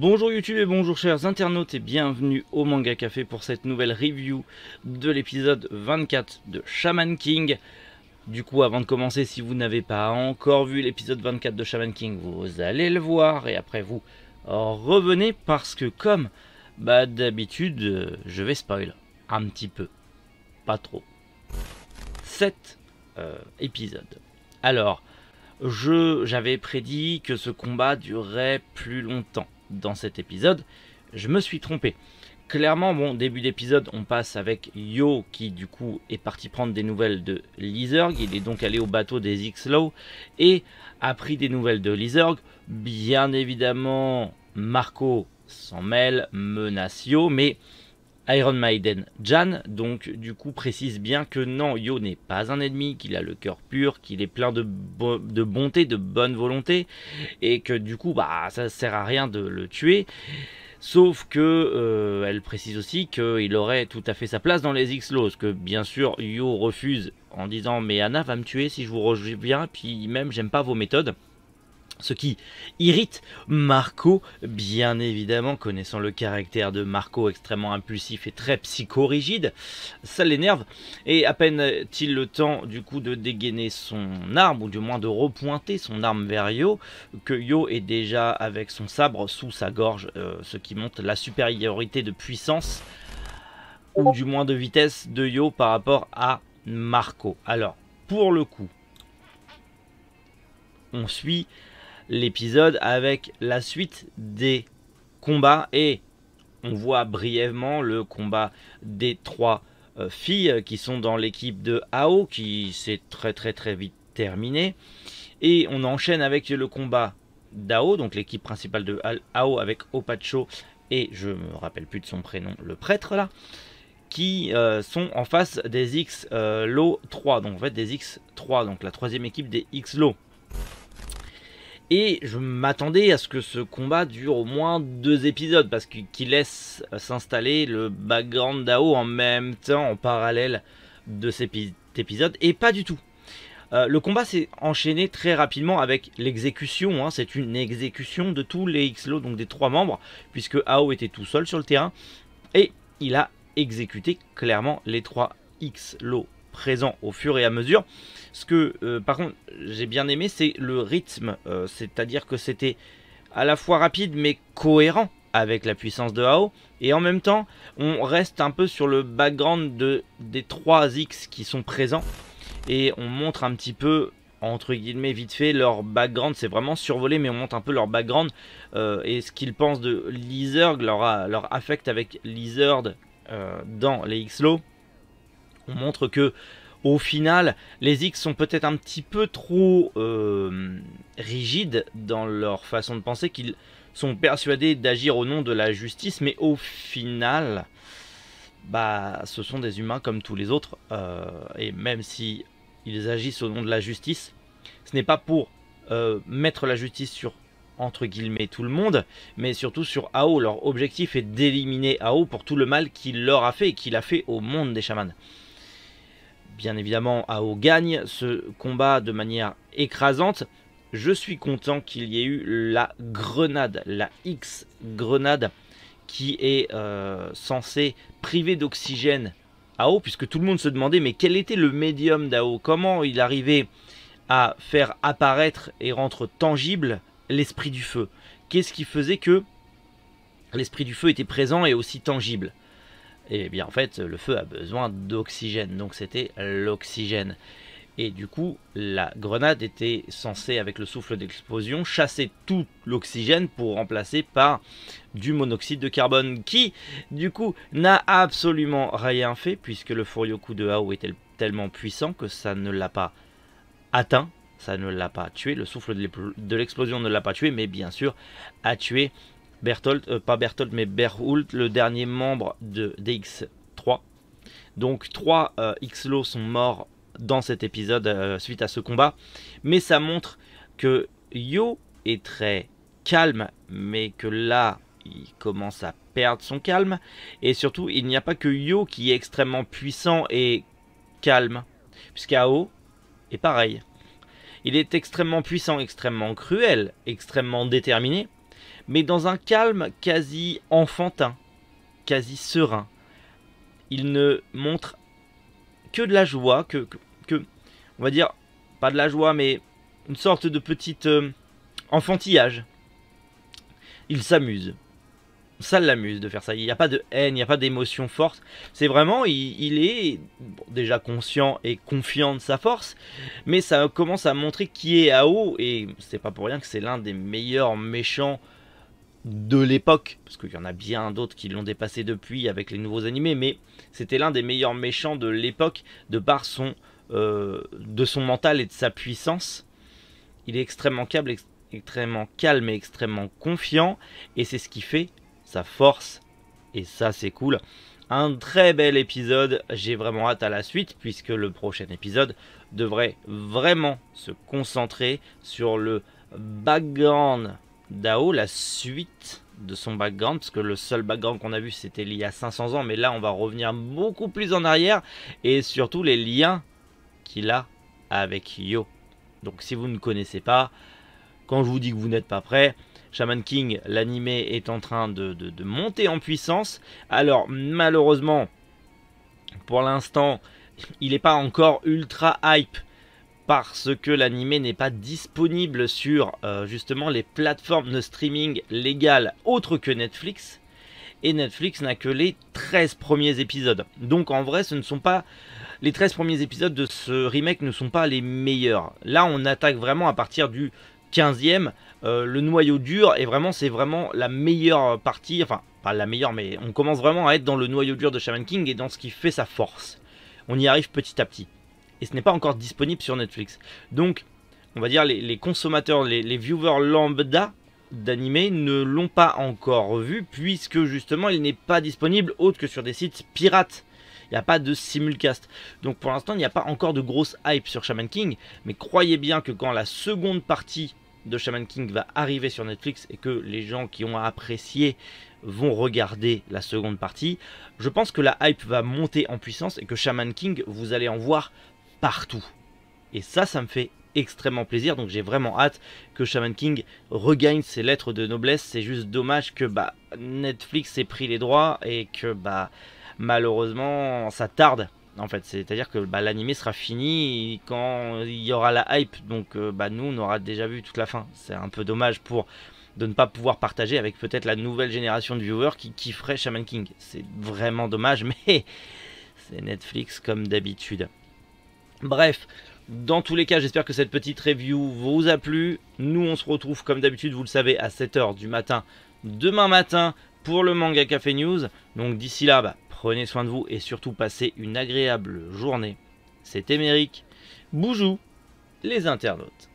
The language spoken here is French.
Bonjour YouTube et bonjour chers internautes et bienvenue au Manga Café pour cette nouvelle review de l'épisode 24 de Shaman King. Du coup, avant de commencer, si vous n'avez pas encore vu l'épisode 24 de Shaman King, vous allez le voir et après vous revenez parce que comme bah, d'habitude, euh, je vais spoil un petit peu, pas trop. Cet euh, épisode. Alors, je j'avais prédit que ce combat durerait plus longtemps dans cet épisode, je me suis trompé. Clairement, bon, début d'épisode, on passe avec Yo qui du coup est parti prendre des nouvelles de Lizerg. Il est donc allé au bateau des X-Low et a pris des nouvelles de Lizerg. Bien évidemment, Marco s'en mêle, menace Yo, mais Iron Maiden Jan, donc du coup précise bien que non, Yo n'est pas un ennemi, qu'il a le cœur pur, qu'il est plein de, de, bonté, de bonne volonté, et que du coup bah ça sert à rien de le tuer. Sauf que euh, elle précise aussi qu'il aurait tout à fait sa place dans les X-Laws, que bien sûr Yo refuse en disant mais Anna va me tuer si je vous bien puis même j'aime pas vos méthodes. Ce qui irrite Marco, bien évidemment, connaissant le caractère de Marco extrêmement impulsif et très rigide. ça l'énerve. Et à peine t-il le temps du coup de dégainer son arme, ou du moins de repointer son arme vers Yo, que Yo est déjà avec son sabre sous sa gorge, euh, ce qui montre la supériorité de puissance, ou du moins de vitesse de Yo par rapport à Marco. Alors, pour le coup, on suit l'épisode avec la suite des combats et on voit brièvement le combat des trois euh, filles qui sont dans l'équipe de Ao qui s'est très très très vite terminé et on enchaîne avec le combat d'Ao donc l'équipe principale de Ao avec Opacho et je me rappelle plus de son prénom le prêtre là qui euh, sont en face des X euh, low 3 donc en fait des X3 donc la troisième équipe des X low et je m'attendais à ce que ce combat dure au moins deux épisodes, parce qu'il laisse s'installer le background d'Ao en même temps, en parallèle de cet épisode, et pas du tout. Euh, le combat s'est enchaîné très rapidement avec l'exécution, hein. c'est une exécution de tous les X-Lo, donc des trois membres, puisque Ao était tout seul sur le terrain, et il a exécuté clairement les trois X-Lo présent au fur et à mesure. Ce que, euh, par contre, j'ai bien aimé, c'est le rythme. Euh, c'est-à-dire que c'était à la fois rapide mais cohérent avec la puissance de AO. Et en même temps, on reste un peu sur le background de, des 3 X qui sont présents. Et on montre un petit peu, entre guillemets, vite fait, leur background. C'est vraiment survolé, mais on montre un peu leur background euh, et ce qu'ils pensent de Lizard, leur, affect avec Lizard dans les X-Low on montre que au final, les X sont peut-être un petit peu trop euh, rigides dans leur façon de penser, qu'ils sont persuadés d'agir au nom de la justice, mais au final, bah, ce sont des humains comme tous les autres, euh, et même si ils agissent au nom de la justice, ce n'est pas pour euh, mettre la justice sur entre guillemets tout le monde, mais surtout sur AO. Leur objectif est d'éliminer AO pour tout le mal qu'il leur a fait et qu'il a fait au monde des chamans. Bien évidemment, Ao gagne ce combat de manière écrasante. Je suis content qu'il y ait eu la grenade, la X-grenade, qui est euh, censée priver d'oxygène Ao, puisque tout le monde se demandait mais quel était le médium d'Ao Comment il arrivait à faire apparaître et rendre tangible l'esprit du feu Qu'est-ce qui faisait que l'esprit du feu était présent et aussi tangible et eh bien en fait le feu a besoin d'oxygène, donc c'était l'oxygène. Et du coup, la grenade était censée, avec le souffle d'explosion, chasser tout l'oxygène pour remplacer par du monoxyde de carbone, qui, du coup, n'a absolument rien fait, puisque le furio coup de Hao était tellement puissant que ça ne l'a pas atteint, ça ne l'a pas tué, le souffle de l'explosion ne l'a pas tué, mais bien sûr, a tué Berthold, euh, pas Berthold, mais Berhult, le dernier membre de DX3. Donc 3 euh, x sont morts dans cet épisode euh, suite à ce combat. Mais ça montre que Yo est très calme, mais que là, il commence à perdre son calme. Et surtout, il n'y a pas que Yo qui est extrêmement puissant et calme. Puisqu'Ao est pareil. Il est extrêmement puissant, extrêmement cruel, extrêmement déterminé mais dans un calme quasi enfantin, quasi serein. Il ne montre que de la joie, que, que, on va dire, pas de la joie, mais une sorte de petit euh, enfantillage. Il s'amuse. Ça l'amuse de faire ça. Il n'y a pas de haine, il n'y a pas d'émotion forte. C'est vraiment, il, est déjà conscient et confiant de sa force, mais ça commence à montrer qui est à haut, et c'est pas pour rien que c'est l'un des meilleurs méchants de l'époque, parce qu'il y en a bien d'autres qui l'ont dépassé depuis avec les nouveaux animés, mais c'était l'un des meilleurs méchants de l'époque de par son, euh, de son mental et de sa puissance. Il est extrêmement câble, extrêmement calme et extrêmement confiant, et c'est ce qui fait sa force, et ça c'est cool. Un très bel épisode, j'ai vraiment hâte à la suite, puisque le prochain épisode devrait vraiment se concentrer sur le background Dao, la suite de son background, parce que le seul background qu'on a vu c'était il y a 500 ans, mais là on va revenir beaucoup plus en arrière, et surtout les liens qu'il a avec Yo. Donc si vous ne connaissez pas, quand je vous dis que vous n'êtes pas prêt, Shaman King, l'anime est en train de, de, de, monter en puissance. Alors malheureusement, pour l'instant, il n'est pas encore ultra hype parce que l'anime n'est pas disponible sur euh, justement les plateformes de streaming légales autres que Netflix. Et Netflix n'a que les 13 premiers épisodes. Donc en vrai, ce ne sont pas. Les 13 premiers épisodes de ce remake ne sont pas les meilleurs. Là, on attaque vraiment à partir du 15e, euh, le noyau dur, et vraiment, c'est vraiment la meilleure partie. Enfin, pas la meilleure, mais on commence vraiment à être dans le noyau dur de Shaman King et dans ce qui fait sa force. On y arrive petit à petit et ce n'est pas encore disponible sur Netflix. Donc, on va dire les, consommateurs, les, viewers lambda d'animé ne l'ont pas encore vu puisque justement il n'est pas disponible autre que sur des sites pirates. Il n'y a pas de simulcast. Donc pour l'instant, il n'y a pas encore de grosse hype sur Shaman King, mais croyez bien que quand la seconde partie de Shaman King va arriver sur Netflix et que les gens qui ont apprécié vont regarder la seconde partie, je pense que la hype va monter en puissance et que Shaman King, vous allez en voir partout. Et ça, ça me fait extrêmement plaisir. Donc j'ai vraiment hâte que Shaman King regagne ses lettres de noblesse. C'est juste dommage que bah, Netflix ait pris les droits et que bah, malheureusement ça tarde. En fait, c'est-à-dire que bah, l'animé sera fini quand il y aura la hype. Donc euh, bah, nous, on aura déjà vu toute la fin. C'est un peu dommage pour de ne pas pouvoir partager avec peut-être la nouvelle génération de viewers qui kifferaient Shaman King. C'est vraiment dommage, mais c'est Netflix comme d'habitude. Bref, dans tous les cas, j'espère que cette petite review vous a plu. Nous, on se retrouve comme d'habitude, vous le savez, à 7h du matin, demain matin, pour le Manga Café News. Donc d'ici là, bah, prenez soin de vous et surtout passez une agréable journée. C'était Méric. Boujou, les internautes.